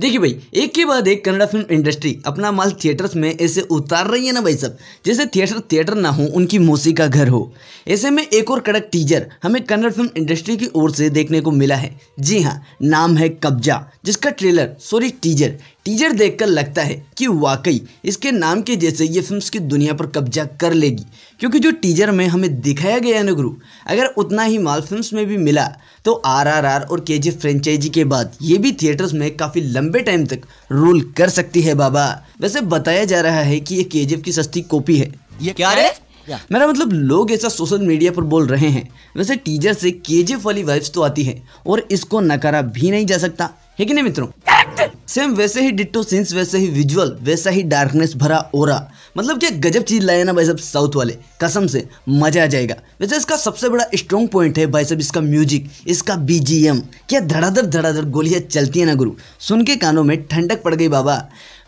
देखिए भाई एक के बाद एक कन्नड़ा फिल्म इंडस्ट्री अपना माल थिएटर्स में ऐसे उतार रही है ना भाई सब जैसे थिएटर थिएटर ना हो उनकी मौसी का घर हो ऐसे में एक और कड़क टीजर हमें कन्नड़ फिल्म इंडस्ट्री की ओर से देखने को मिला है जी हाँ नाम है कब्जा जिसका ट्रेलर सॉरी टीजर टीजर देखकर लगता है कि वाकई इसके नाम के जैसे ये फिल्म की दुनिया पर कब्जा कर लेगी क्योंकि जो टीजर में हमें दिखाया गया है नगरू अगर उतना ही माल फिल्म्स में भी मिला तो आरआरआर और के फ्रेंचाइजी के बाद ये भी थिएटर्स में काफ़ी लंबे टाइम तक रूल कर सकती है बाबा वैसे बताया जा रहा है कि ये के की सस्ती कॉपी है ये क्या है मेरा मतलब लोग ऐसा सोशल मीडिया पर बोल रहे हैं वैसे टीजर से केजीएफ वाली वाइब्स तो आती है और इसको नकारा भी नहीं जा सकता है कि नहीं मित्रों सेम वैसे ही डिट्टो सीन्स वैसे ही विजुअल वैसा ही डार्कनेस भरा ओरा मतलब क्या गजब चीज़ लाए ना भाई सब साउथ वाले कसम से मजा आ जाएगा वैसे इसका सबसे बड़ा स्ट्रॉन्ग पॉइंट है भाई सब इसका म्यूजिक इसका बीजीएम क्या धड़ाधड़ धड़ाधड़ गोलियाँ चलती हैं ना गुरु सुन के कानों में ठंडक पड़ गई बाबा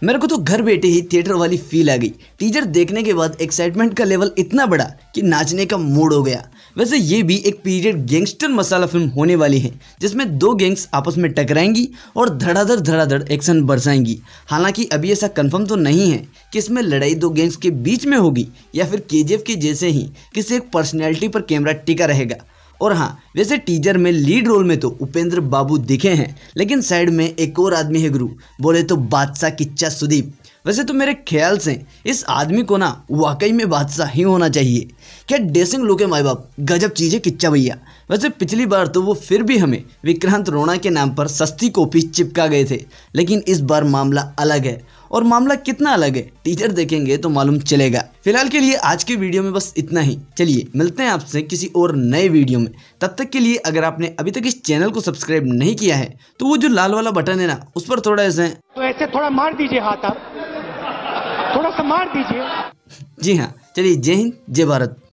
मेरे को तो घर बैठे ही थिएटर वाली फील आ गई टीजर देखने के बाद एक्साइटमेंट का लेवल इतना बड़ा कि नाचने का मूड हो गया वैसे ये भी एक पीरियड गैंगस्टर मसाला फिल्म होने वाली है जिसमें दो गैंग्स आपस में टकराएंगी और धड़ाधड़ धड़ाधड़ एक्शन बरसाएंगी हालांकि अभी ऐसा कंफर्म तो नहीं है कि इसमें लड़ाई दो गैंग्स के बीच में होगी या फिर के के जैसे ही किसी एक पर्सनैलिटी पर कैमरा टिका रहेगा और हाँ वैसे टीजर में लीड रोल में तो उपेंद्र बाबू दिखे हैं लेकिन साइड में एक और आदमी है गुरु बोले तो बादशाह किच्चा सुदीप वैसे तो मेरे ख्याल से इस आदमी को ना वाकई में बादशाह ही होना चाहिए क्या डेसिंग लुक है माई बाप गजब चीज़ है किच्चा भैया वैसे पिछली बार तो वो फिर भी हमें विक्रांत रोना के नाम पर सस्ती कॉपी चिपका गए थे लेकिन इस बार मामला अलग है और मामला कितना अलग है टीचर देखेंगे तो मालूम चलेगा फिलहाल के लिए आज के वीडियो में बस इतना ही चलिए मिलते हैं आपसे किसी और नए वीडियो में तब तक के लिए अगर आपने अभी तक इस चैनल को सब्सक्राइब नहीं किया है तो वो जो लाल वाला बटन है ना उस पर थोड़ा ऐसे तो ऐसे थोड़ा मार दीजिए हाथ आप मार दीजिए जी हाँ चलिए जय हिंद जय भारत